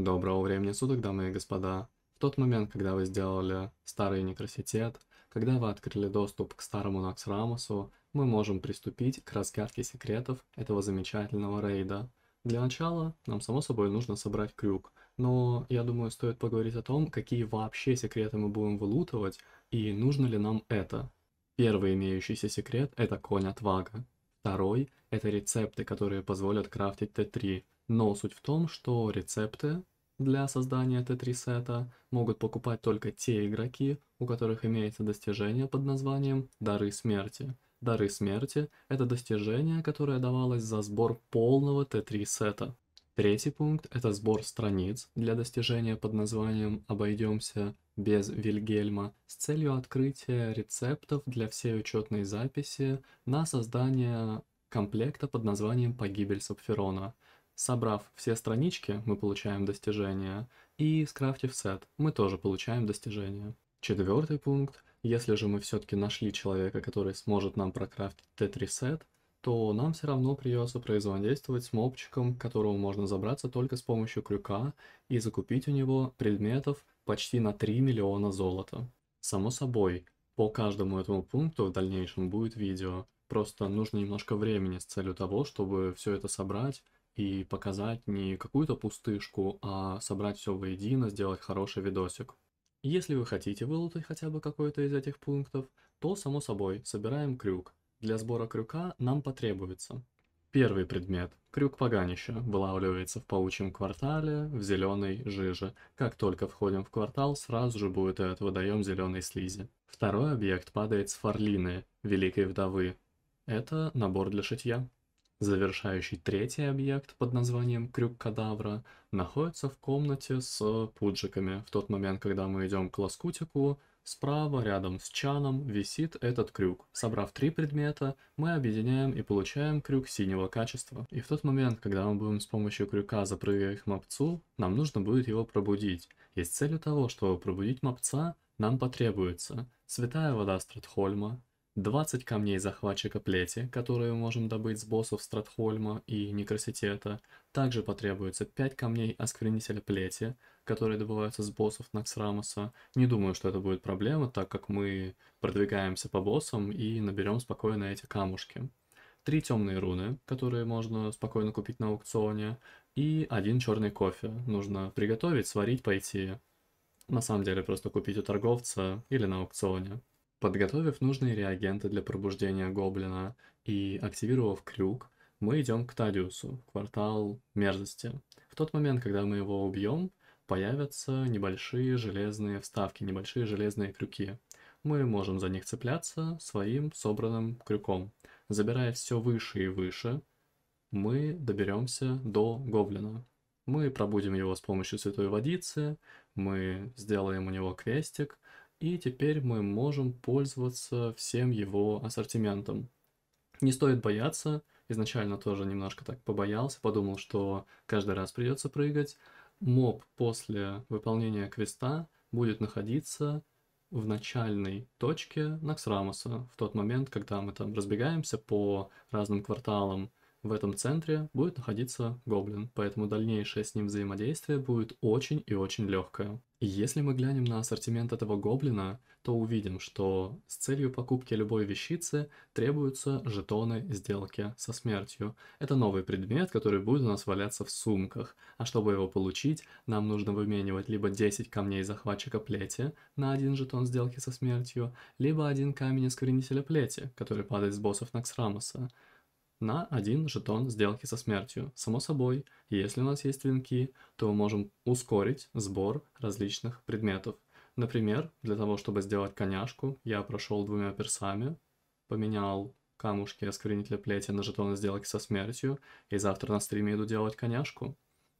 Доброго времени суток, дамы и господа. В тот момент, когда вы сделали старый некраситет, когда вы открыли доступ к старому Наксрамусу, мы можем приступить к разгадке секретов этого замечательного рейда. Для начала нам, само собой, нужно собрать крюк, но я думаю, стоит поговорить о том, какие вообще секреты мы будем вылутывать и нужно ли нам это. Первый имеющийся секрет – это конь отвага. Второй – это рецепты, которые позволят крафтить Т3, но суть в том, что рецепты для создания Т3 сета могут покупать только те игроки, у которых имеется достижение под названием «Дары смерти». «Дары смерти» — это достижение, которое давалось за сбор полного Т3 сета. Третий пункт — это сбор страниц для достижения под названием «Обойдемся без Вильгельма» с целью открытия рецептов для всей учетной записи на создание комплекта под названием «Погибель Сапфирона». Собрав все странички, мы получаем достижение, и скрафтив сет, мы тоже получаем достижение. Четвертый пункт. Если же мы все-таки нашли человека, который сможет нам прокрафтить Т3 сет, то нам все равно придется производительствовать с мопчиком, к которому можно забраться только с помощью крюка и закупить у него предметов почти на 3 миллиона золота. Само собой, по каждому этому пункту в дальнейшем будет видео, просто нужно немножко времени с целью того, чтобы все это собрать, и показать не какую-то пустышку, а собрать все воедино, сделать хороший видосик. Если вы хотите вылутать хотя бы какой-то из этих пунктов, то, само собой, собираем крюк. Для сбора крюка нам потребуется первый предмет – крюк поганища, вылавливается в паучьем квартале, в зеленой жиже. Как только входим в квартал, сразу же будет этот водоем зеленой слизи. Второй объект падает с фарлины, великой вдовы. Это набор для шитья завершающий третий объект под названием Крюк Кадавра, находится в комнате с пуджиками. В тот момент, когда мы идем к Лоскутику, справа рядом с Чаном висит этот крюк. Собрав три предмета, мы объединяем и получаем крюк синего качества. И в тот момент, когда мы будем с помощью крюка запрыгивать к мопцу, нам нужно будет его пробудить. И с целью того, чтобы пробудить мопца, нам потребуется святая вода Стратхольма, 20 камней захватчика плети, которые мы можем добыть с боссов Стратхольма и Некраситета. Также потребуется 5 камней осквернителя плети, которые добываются с боссов Наксрамоса. Не думаю, что это будет проблема, так как мы продвигаемся по боссам и наберем спокойно эти камушки. Три темные руны, которые можно спокойно купить на аукционе, и один черный кофе. Нужно приготовить, сварить, пойти. На самом деле просто купить у торговца или на аукционе. Подготовив нужные реагенты для пробуждения гоблина и активировав крюк, мы идем к Тадиусу, квартал мерзости. В тот момент, когда мы его убьем, появятся небольшие железные вставки, небольшие железные крюки. Мы можем за них цепляться своим собранным крюком. Забирая все выше и выше, мы доберемся до гоблина. Мы пробудим его с помощью святой водицы, мы сделаем у него квестик – и теперь мы можем пользоваться всем его ассортиментом. Не стоит бояться, изначально тоже немножко так побоялся, подумал, что каждый раз придется прыгать. Моб после выполнения квеста будет находиться в начальной точке Наксрамуса, в тот момент, когда мы там разбегаемся по разным кварталам, в этом центре будет находиться гоблин, поэтому дальнейшее с ним взаимодействие будет очень и очень легкое. И если мы глянем на ассортимент этого гоблина, то увидим, что с целью покупки любой вещицы требуются жетоны сделки со смертью. Это новый предмет, который будет у нас валяться в сумках. А чтобы его получить, нам нужно выменивать либо 10 камней захватчика плети на один жетон сделки со смертью, либо один камень искоренителя плети, который падает с боссов Наксрамоса на один жетон сделки со смертью. Само собой, если у нас есть венки, то мы можем ускорить сбор различных предметов. Например, для того, чтобы сделать коняшку, я прошел двумя персами, поменял камушки осквернителя плети на жетоны сделки со смертью, и завтра на стриме иду делать коняшку.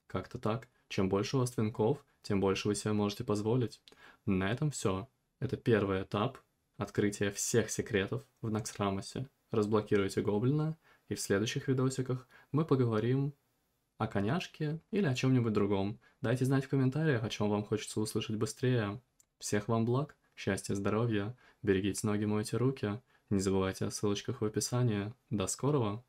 Как-то так. Чем больше у вас твинков, тем больше вы себе можете позволить. На этом все. Это первый этап открытия всех секретов в Наксрамосе. Разблокируйте гоблина, и в следующих видосиках мы поговорим о коняшке или о чем-нибудь другом. Дайте знать в комментариях, о чем вам хочется услышать быстрее. Всех вам благ, счастья, здоровья, берегите ноги, мойте руки. Не забывайте о ссылочках в описании. До скорого!